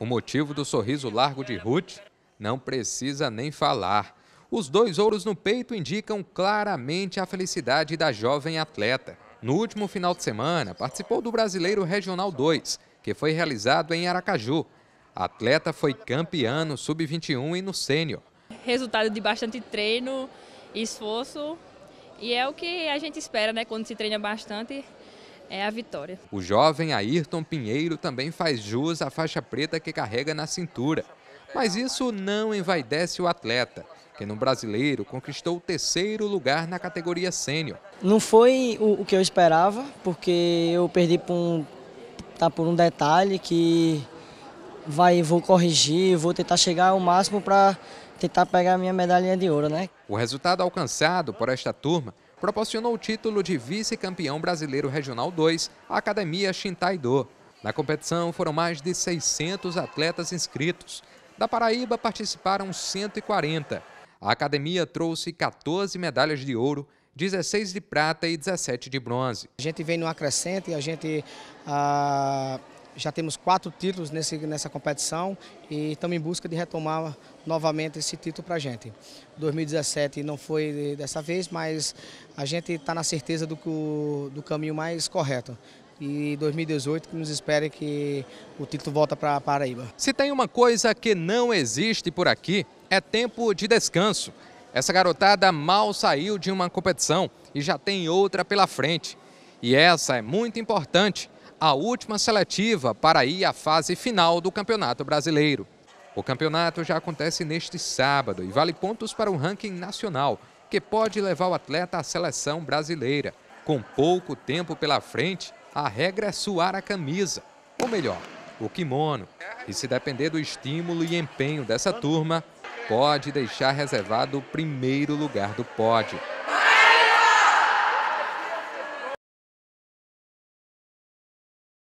O motivo do sorriso largo de Ruth não precisa nem falar. Os dois ouros no peito indicam claramente a felicidade da jovem atleta. No último final de semana, participou do Brasileiro Regional 2, que foi realizado em Aracaju. A atleta foi campeã no Sub-21 e no Sênior. Resultado de bastante treino, esforço, e é o que a gente espera, né? Quando se treina bastante, é a vitória. O jovem Ayrton Pinheiro também faz jus à faixa preta que carrega na cintura. Mas isso não envaidece o atleta, que no brasileiro conquistou o terceiro lugar na categoria sênior. Não foi o, o que eu esperava, porque eu perdi por um, tá por um detalhe que vai, vou corrigir, vou tentar chegar ao máximo para tentar pegar a minha medalhinha de ouro, né? O resultado alcançado por esta turma proporcionou o título de vice-campeão brasileiro regional 2 à Academia Shintaido. Na competição foram mais de 600 atletas inscritos. Da Paraíba participaram 140. A academia trouxe 14 medalhas de ouro, 16 de prata e 17 de bronze. A gente vem no acrescente, a gente ah, já temos quatro títulos nesse, nessa competição e estamos em busca de retomar novamente esse título para a gente. 2017 não foi dessa vez, mas a gente está na certeza do, do caminho mais correto. E 2018 que nos espere que o título volta para a Paraíba. Se tem uma coisa que não existe por aqui, é tempo de descanso. Essa garotada mal saiu de uma competição e já tem outra pela frente. E essa é muito importante a última seletiva para ir à fase final do Campeonato Brasileiro. O campeonato já acontece neste sábado e vale pontos para um ranking nacional, que pode levar o atleta à seleção brasileira. Com pouco tempo pela frente, a regra é suar a camisa, ou melhor, o kimono. E se depender do estímulo e empenho dessa turma, pode deixar reservado o primeiro lugar do pódio.